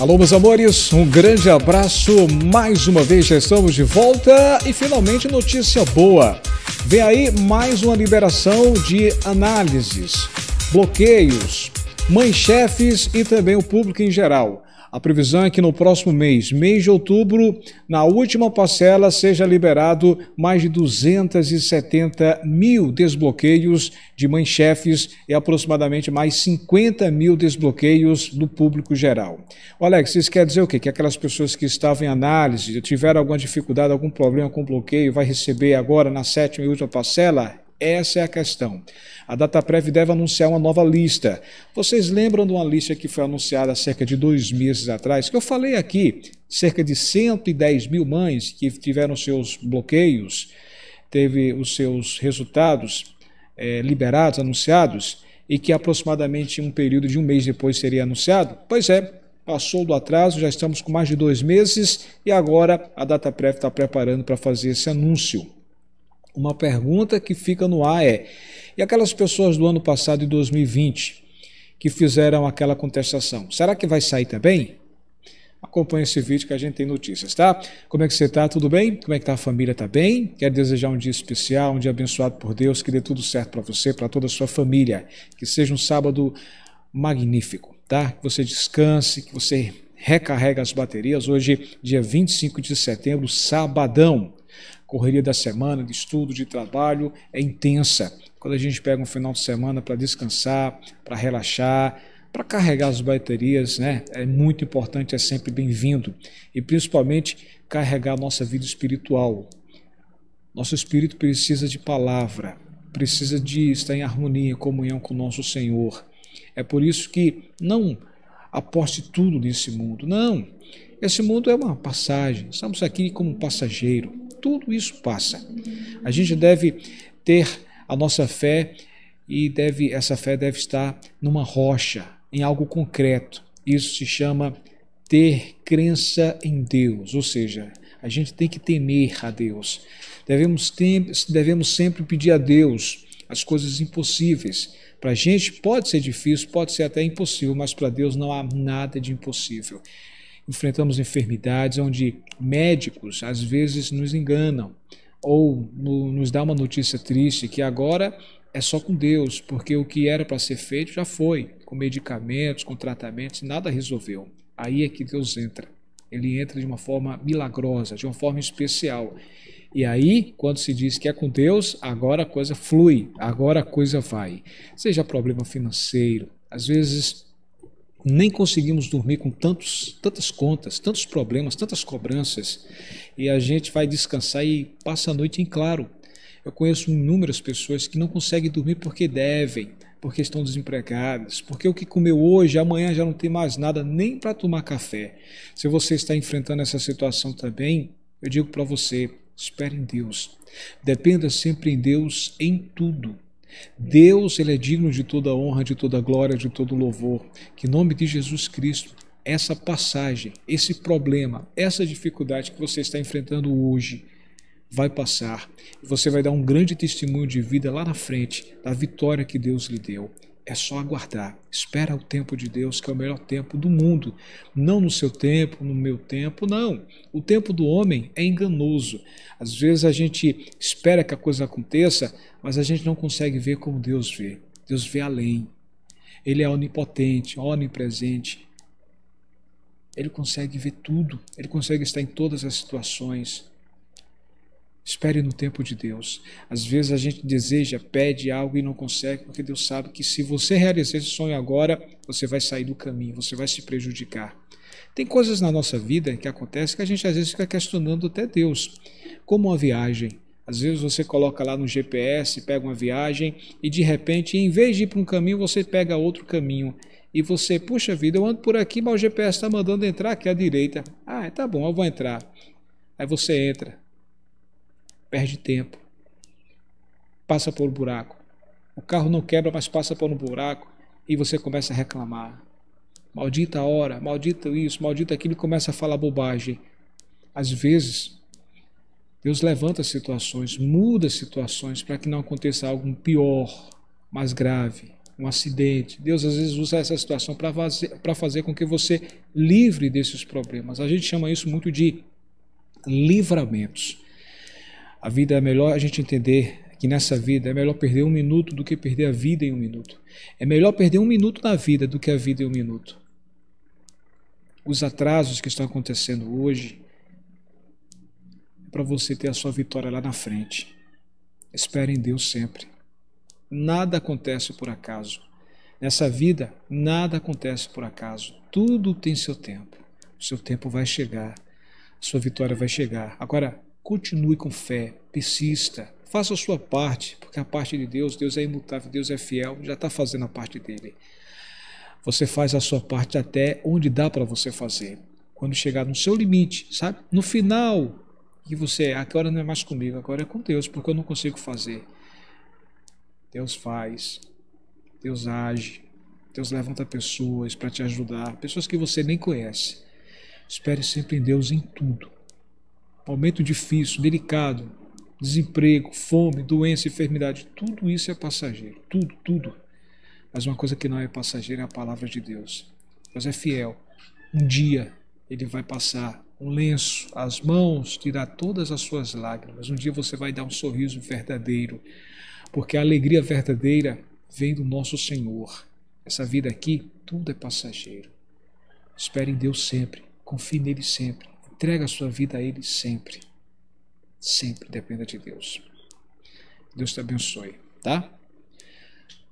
Alô, meus amores, um grande abraço. Mais uma vez já estamos de volta e finalmente notícia boa. Vem aí mais uma liberação de análises, bloqueios, mães chefes e também o público em geral. A previsão é que no próximo mês, mês de outubro, na última parcela seja liberado mais de 270 mil desbloqueios de mães-chefes e aproximadamente mais 50 mil desbloqueios do público geral. O Alex, isso quer dizer o quê? Que aquelas pessoas que estavam em análise, tiveram alguma dificuldade, algum problema com bloqueio, vai receber agora na sétima e última parcela? Essa é a questão. A DataPrev deve anunciar uma nova lista. Vocês lembram de uma lista que foi anunciada há cerca de dois meses atrás, que eu falei aqui, cerca de 110 mil mães que tiveram seus bloqueios, teve os seus resultados é, liberados, anunciados, e que aproximadamente um período de um mês depois seria anunciado? Pois é, passou do atraso, já estamos com mais de dois meses e agora a DataPrev está preparando para fazer esse anúncio uma pergunta que fica no ar é: e aquelas pessoas do ano passado e 2020 que fizeram aquela contestação, será que vai sair também? Acompanhe esse vídeo que a gente tem notícias, tá? Como é que você tá? Tudo bem? Como é que tá a família? Tá bem? Quero desejar um dia especial, um dia abençoado por Deus, que dê tudo certo para você, para toda a sua família. Que seja um sábado magnífico, tá? Que você descanse, que você recarrega as baterias. Hoje, dia 25 de setembro, sabadão correria da semana, de estudo, de trabalho, é intensa. Quando a gente pega um final de semana para descansar, para relaxar, para carregar as baterias, né? É muito importante, é sempre bem-vindo. E principalmente carregar a nossa vida espiritual. Nosso espírito precisa de palavra, precisa de estar em harmonia, comunhão com o nosso Senhor. É por isso que não aposte tudo nesse mundo. Não. Esse mundo é uma passagem. Estamos aqui como passageiro tudo isso passa. A gente deve ter a nossa fé e deve essa fé deve estar numa rocha, em algo concreto. Isso se chama ter crença em Deus, ou seja, a gente tem que temer a Deus. Devemos, tem, devemos sempre pedir a Deus as coisas impossíveis. Para a gente pode ser difícil, pode ser até impossível, mas para Deus não há nada de impossível enfrentamos enfermidades onde médicos às vezes nos enganam ou no, nos dá uma notícia triste que agora é só com Deus, porque o que era para ser feito já foi, com medicamentos, com tratamentos, nada resolveu. Aí é que Deus entra. Ele entra de uma forma milagrosa, de uma forma especial. E aí, quando se diz que é com Deus, agora a coisa flui, agora a coisa vai. Seja problema financeiro, às vezes nem conseguimos dormir com tantos, tantas contas, tantos problemas, tantas cobranças, e a gente vai descansar e passa a noite em claro. Eu conheço inúmeras pessoas que não conseguem dormir porque devem, porque estão desempregadas, porque o que comeu hoje, amanhã já não tem mais nada nem para tomar café. Se você está enfrentando essa situação também, eu digo para você, espere em Deus. Dependa sempre em Deus em tudo. Deus, ele é digno de toda honra, de toda glória, de todo louvor. Que em nome de Jesus Cristo, essa passagem, esse problema, essa dificuldade que você está enfrentando hoje, vai passar. Você vai dar um grande testemunho de vida lá na frente da vitória que Deus lhe deu. É só aguardar. Espera o tempo de Deus, que é o melhor tempo do mundo. Não no seu tempo, no meu tempo, não. O tempo do homem é enganoso. Às vezes a gente espera que a coisa aconteça, mas a gente não consegue ver como Deus vê. Deus vê além. Ele é onipotente, onipresente. Ele consegue ver tudo, ele consegue estar em todas as situações. Espere no tempo de Deus. Às vezes a gente deseja, pede algo e não consegue, porque Deus sabe que se você realizar esse sonho agora, você vai sair do caminho, você vai se prejudicar. Tem coisas na nossa vida que acontecem que a gente às vezes fica questionando até Deus, como uma viagem. Às vezes você coloca lá no GPS, pega uma viagem e de repente, em vez de ir para um caminho, você pega outro caminho. E você, puxa vida, eu ando por aqui, mas o GPS está mandando entrar aqui à direita. Ah, tá bom, eu vou entrar. Aí você entra perde tempo, passa por um buraco. O carro não quebra, mas passa por um buraco e você começa a reclamar. Maldita hora, maldito isso, maldito aquilo, e começa a falar bobagem. Às vezes, Deus levanta situações, muda situações para que não aconteça algo pior, mais grave, um acidente. Deus às vezes usa essa situação para fazer, fazer com que você livre desses problemas. A gente chama isso muito de livramentos. A vida é melhor a gente entender que nessa vida é melhor perder um minuto do que perder a vida em um minuto. É melhor perder um minuto na vida do que a vida em um minuto. Os atrasos que estão acontecendo hoje é para você ter a sua vitória lá na frente. Espere em Deus sempre. Nada acontece por acaso. Nessa vida, nada acontece por acaso. Tudo tem seu tempo. O seu tempo vai chegar. A sua vitória vai chegar. Agora, Continue com fé, persista, faça a sua parte, porque a parte de Deus, Deus é imutável, Deus é fiel, já está fazendo a parte dele. Você faz a sua parte até onde dá para você fazer. Quando chegar no seu limite, sabe? No final, que você, é, agora ah, não é mais comigo, agora é com Deus, porque eu não consigo fazer. Deus faz, Deus age, Deus levanta pessoas para te ajudar, pessoas que você nem conhece. Espere sempre em Deus em tudo. Aumento difícil, delicado, desemprego, fome, doença, enfermidade, tudo isso é passageiro, tudo, tudo. Mas uma coisa que não é passageira é a palavra de Deus. Deus é fiel. Um dia ele vai passar um lenço às mãos, tirar todas as suas lágrimas. Um dia você vai dar um sorriso verdadeiro, porque a alegria verdadeira vem do nosso Senhor. Essa vida aqui, tudo é passageiro. Espere em Deus sempre, confie nele sempre. Entrega a sua vida a Ele sempre. Sempre dependa de Deus. Deus te abençoe, tá?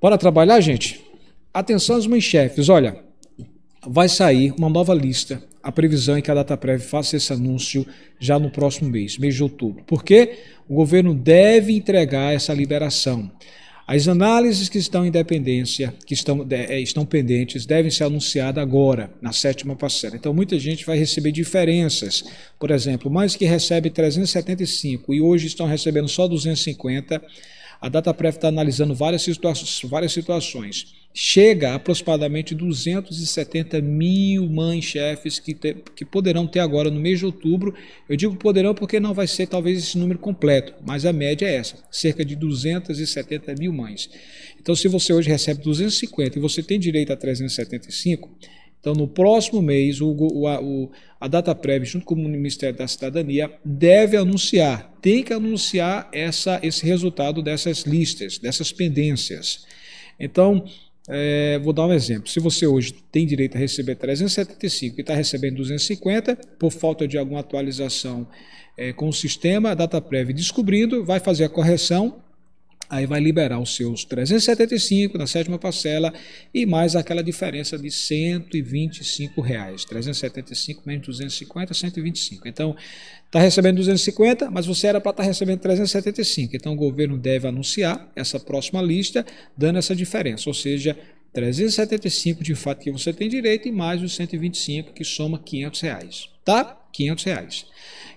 Bora trabalhar, gente? Atenção aos meus chefes, olha, vai sair uma nova lista. A previsão é que a prévia faça esse anúncio já no próximo mês, mês de outubro. Porque o governo deve entregar essa liberação. As análises que estão em dependência, que estão, de, eh, estão pendentes, devem ser anunciadas agora, na sétima parcela. Então, muita gente vai receber diferenças. Por exemplo, mais que recebe 375 e hoje estão recebendo só 250, a data está analisando várias, várias situações chega a aproximadamente 270 mil mães chefes que, que poderão ter agora no mês de outubro. Eu digo poderão porque não vai ser talvez esse número completo, mas a média é essa, cerca de 270 mil mães. Então, se você hoje recebe 250 e você tem direito a 375, então, no próximo mês, o, o, a DataPrev, junto com o Ministério da Cidadania, deve anunciar, tem que anunciar essa, esse resultado dessas listas, dessas pendências. Então, é, vou dar um exemplo. Se você hoje tem direito a receber 375 e está recebendo 250, por falta de alguma atualização é, com o sistema, a data prévia descobrindo, vai fazer a correção aí vai liberar os seus 375 na sétima parcela e mais aquela diferença de 125 reais, 375 menos 250, 125. Então, está recebendo 250, mas você era para estar tá recebendo 375. Então, o governo deve anunciar essa próxima lista, dando essa diferença, ou seja, 375 de fato que você tem direito e mais os 125 que soma 500 reais, tá? 500 reais.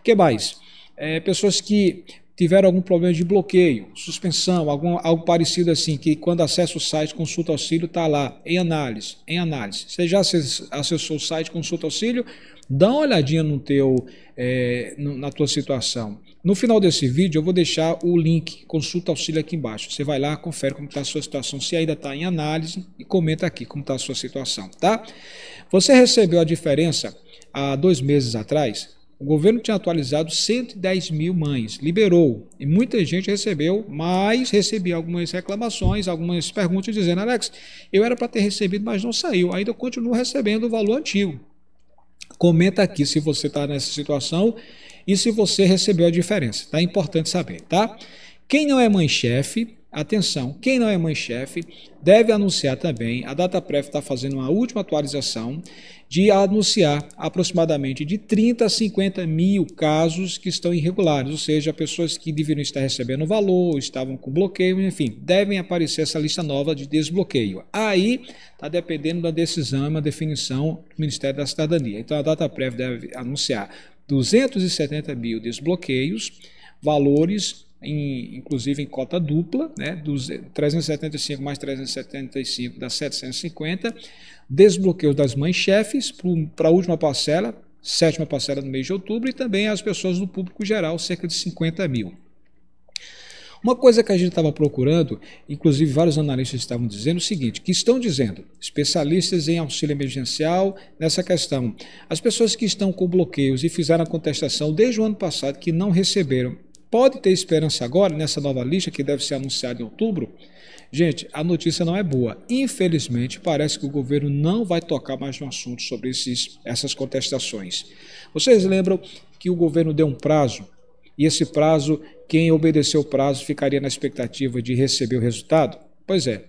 Que mais? É, pessoas que tiveram algum problema de bloqueio, suspensão, algum, algo parecido assim, que quando acessa o site Consulta Auxílio está lá, em análise, em análise. Você já acessou o site Consulta Auxílio? Dá uma olhadinha no teu, é, na tua situação. No final desse vídeo eu vou deixar o link Consulta Auxílio aqui embaixo. Você vai lá, confere como está a sua situação, se ainda está em análise e comenta aqui como está a sua situação, tá? Você recebeu a diferença há dois meses atrás? O governo tinha atualizado 110 mil mães, liberou. E muita gente recebeu, mas recebi algumas reclamações, algumas perguntas dizendo: Alex, eu era para ter recebido, mas não saiu. Ainda continuo recebendo o valor antigo. Comenta aqui se você está nessa situação e se você recebeu a diferença. Tá importante saber, tá? Quem não é mãe-chefe, atenção, quem não é mãe-chefe deve anunciar também. A DataPref está fazendo uma última atualização de anunciar aproximadamente de 30 a 50 mil casos que estão irregulares, ou seja, pessoas que deveriam estar recebendo valor, estavam com bloqueio, enfim, devem aparecer essa lista nova de desbloqueio. Aí está dependendo da decisão, é uma definição do Ministério da Cidadania. Então a data prévia deve anunciar 270 mil desbloqueios, valores em, inclusive em cota dupla, né, dos 375 mais 375 dá 750, desbloqueio das mães-chefes para a última parcela, sétima parcela no mês de outubro, e também as pessoas do público geral, cerca de 50 mil. Uma coisa que a gente estava procurando, inclusive vários analistas estavam dizendo o seguinte, que estão dizendo, especialistas em auxílio emergencial, nessa questão, as pessoas que estão com bloqueios e fizeram a contestação desde o ano passado que não receberam pode ter esperança agora, nessa nova lista que deve ser anunciada em outubro. Gente, a notícia não é boa. Infelizmente, parece que o governo não vai tocar mais no assunto sobre esses, essas contestações. Vocês lembram que o governo deu um prazo e esse prazo, quem obedeceu o prazo ficaria na expectativa de receber o resultado? Pois é,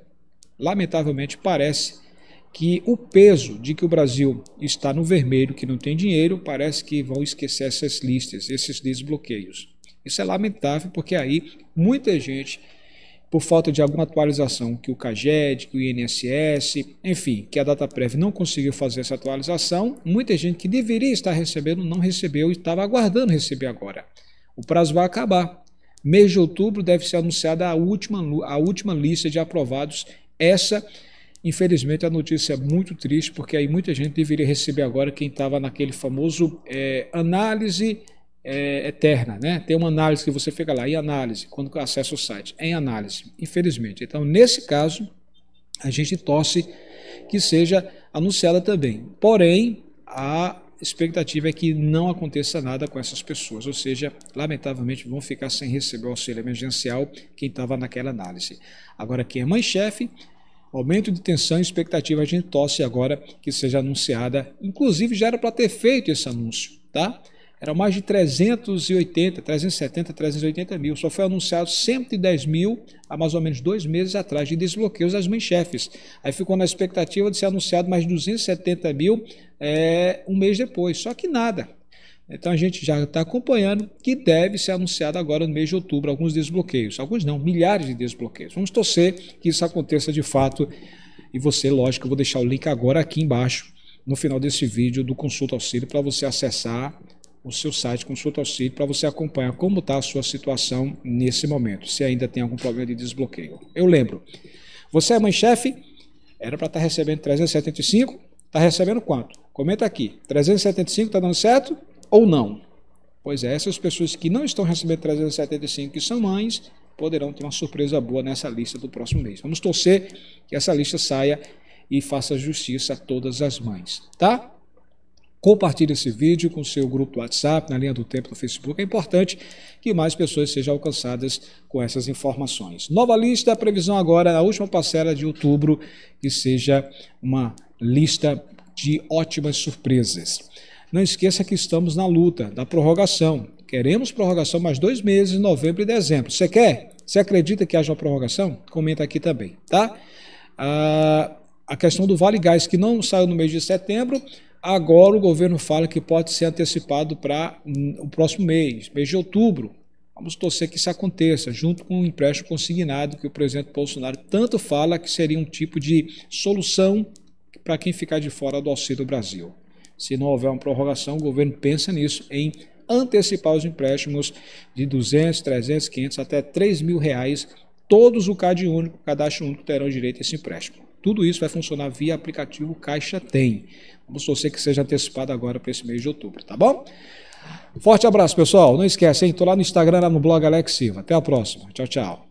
lamentavelmente parece que o peso de que o Brasil está no vermelho, que não tem dinheiro, parece que vão esquecer essas listas, esses desbloqueios. Isso é lamentável, porque aí muita gente, por falta de alguma atualização que o CAGED, que o INSS, enfim, que a DataPrev não conseguiu fazer essa atualização, muita gente que deveria estar recebendo não recebeu e estava aguardando receber agora. O prazo vai acabar. Mês de outubro deve ser anunciada a última, a última lista de aprovados. Essa Infelizmente, a notícia é muito triste, porque aí muita gente deveria receber agora quem estava naquele famoso é, análise é, eterna, né? Tem uma análise que você fica lá, em análise, quando acessa o site, em análise, infelizmente. Então, nesse caso, a gente torce que seja anunciada também. Porém, a expectativa é que não aconteça nada com essas pessoas, ou seja, lamentavelmente vão ficar sem receber o auxílio emergencial quem estava naquela análise. Agora, quem é mãe-chefe, aumento de tensão e expectativa, a gente torce agora que seja anunciada. Inclusive, já era para ter feito esse anúncio, tá? Eram mais de 380, 370, 380 mil. Só foi anunciado 110 mil há mais ou menos dois meses atrás de desbloqueios às mães chefes. Aí ficou na expectativa de ser anunciado mais 270 mil é, um mês depois. Só que nada. Então a gente já está acompanhando que deve ser anunciado agora no mês de outubro alguns desbloqueios. Alguns não, milhares de desbloqueios. Vamos torcer que isso aconteça de fato. E você, lógico, eu vou deixar o link agora aqui embaixo, no final desse vídeo do Consulta Auxílio, para você acessar o seu site, consulta o site para você acompanhar como está a sua situação nesse momento, se ainda tem algum problema de desbloqueio. Eu lembro, você é mãe-chefe, era para estar tá recebendo 375, está recebendo quanto? Comenta aqui, 375 está dando certo ou não? Pois é, essas pessoas que não estão recebendo 375, que são mães, poderão ter uma surpresa boa nessa lista do próximo mês. Vamos torcer que essa lista saia e faça justiça a todas as mães, tá? Compartilhe esse vídeo com seu grupo do WhatsApp, na linha do tempo do Facebook. É importante que mais pessoas sejam alcançadas com essas informações. Nova lista, previsão agora na última parcela de outubro, que seja uma lista de ótimas surpresas. Não esqueça que estamos na luta da prorrogação. Queremos prorrogação mais dois meses, novembro e dezembro. Você quer? Você acredita que haja uma prorrogação? Comenta aqui também, tá? Ah, a questão do Vale Gás, que não saiu no mês de setembro, Agora o governo fala que pode ser antecipado para hum, o próximo mês, mês de outubro. Vamos torcer que isso aconteça, junto com o empréstimo consignado que o presidente Bolsonaro tanto fala que seria um tipo de solução para quem ficar de fora do auxílio do Brasil. Se não houver uma prorrogação, o governo pensa nisso, em antecipar os empréstimos de 200, 300, 500 até 3 mil reais. Todos o CAD único, o cadastro único, terão direito a esse empréstimo. Tudo isso vai funcionar via aplicativo Caixa Tem. Vamos torcer que seja antecipado agora para esse mês de outubro, tá bom? Forte abraço, pessoal. Não esquece, hein? Tô lá no Instagram, lá no blog Alex Silva. Até a próxima. Tchau, tchau.